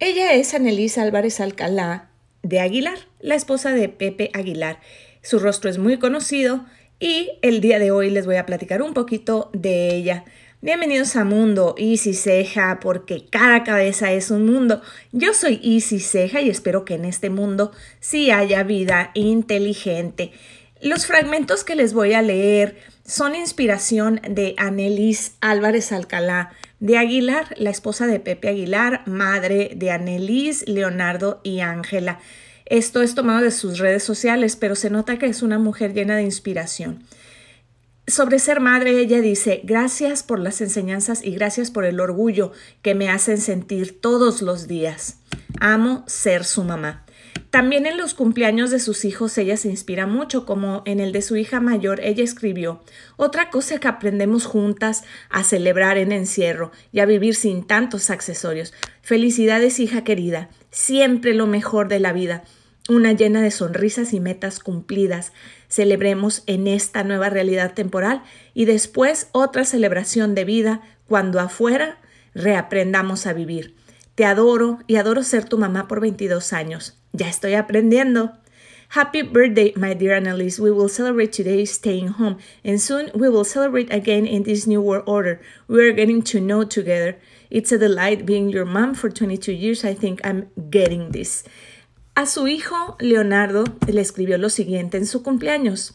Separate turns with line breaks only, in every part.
Ella es Anelisa Álvarez Alcalá de Aguilar, la esposa de Pepe Aguilar. Su rostro es muy conocido y el día de hoy les voy a platicar un poquito de ella. Bienvenidos a Mundo Easy Ceja, porque cada cabeza es un mundo. Yo soy Easy Ceja y espero que en este mundo sí haya vida inteligente. Los fragmentos que les voy a leer son inspiración de Anelis Álvarez Alcalá de Aguilar, la esposa de Pepe Aguilar, madre de Anelis, Leonardo y Ángela. Esto es tomado de sus redes sociales, pero se nota que es una mujer llena de inspiración. Sobre ser madre, ella dice, gracias por las enseñanzas y gracias por el orgullo que me hacen sentir todos los días. Amo ser su mamá. También en los cumpleaños de sus hijos ella se inspira mucho, como en el de su hija mayor ella escribió, otra cosa que aprendemos juntas a celebrar en encierro y a vivir sin tantos accesorios. Felicidades hija querida, siempre lo mejor de la vida, una llena de sonrisas y metas cumplidas. Celebremos en esta nueva realidad temporal y después otra celebración de vida cuando afuera reaprendamos a vivir. Te adoro y adoro ser tu mamá por 22 años. Ya estoy aprendiendo. Happy birthday, my dear Annalise. We will celebrate today staying home, and soon we will celebrate again in this new world order. We are getting to know together. It's a delight being your mom for 22 years. I think I'm getting this. A su hijo Leonardo le escribió lo siguiente en su cumpleaños.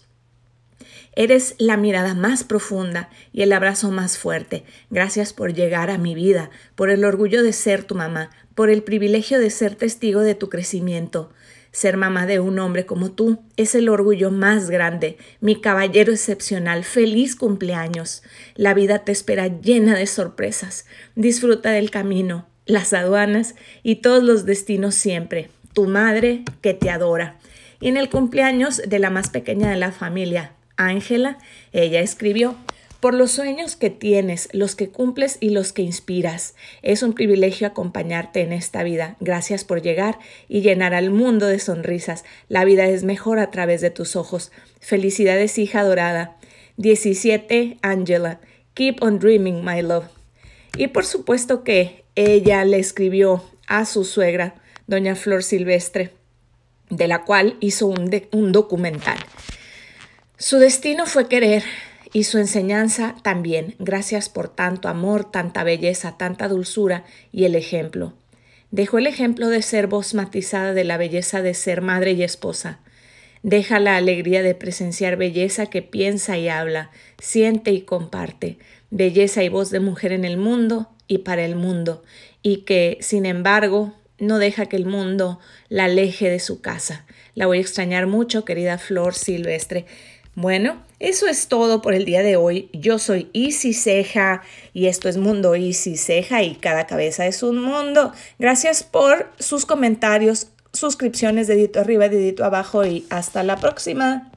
Eres la mirada más profunda y el abrazo más fuerte. Gracias por llegar a mi vida, por el orgullo de ser tu mamá, por el privilegio de ser testigo de tu crecimiento. Ser mamá de un hombre como tú es el orgullo más grande. Mi caballero excepcional, feliz cumpleaños. La vida te espera llena de sorpresas. Disfruta del camino, las aduanas y todos los destinos siempre. Tu madre que te adora. Y en el cumpleaños de la más pequeña de la familia, Ángela, ella escribió, por los sueños que tienes, los que cumples y los que inspiras. Es un privilegio acompañarte en esta vida. Gracias por llegar y llenar al mundo de sonrisas. La vida es mejor a través de tus ojos. Felicidades, hija dorada. 17, Ángela, Keep on dreaming, my love. Y por supuesto que ella le escribió a su suegra, doña Flor Silvestre, de la cual hizo un, un documental. Su destino fue querer y su enseñanza también. Gracias por tanto amor, tanta belleza, tanta dulzura y el ejemplo. Dejó el ejemplo de ser voz matizada de la belleza de ser madre y esposa. Deja la alegría de presenciar belleza que piensa y habla, siente y comparte, belleza y voz de mujer en el mundo y para el mundo, y que, sin embargo, no deja que el mundo la aleje de su casa. La voy a extrañar mucho, querida Flor Silvestre. Bueno, eso es todo por el día de hoy. Yo soy Easy Ceja y esto es Mundo Easy Ceja y cada cabeza es un mundo. Gracias por sus comentarios, suscripciones dedito arriba, dedito abajo y hasta la próxima.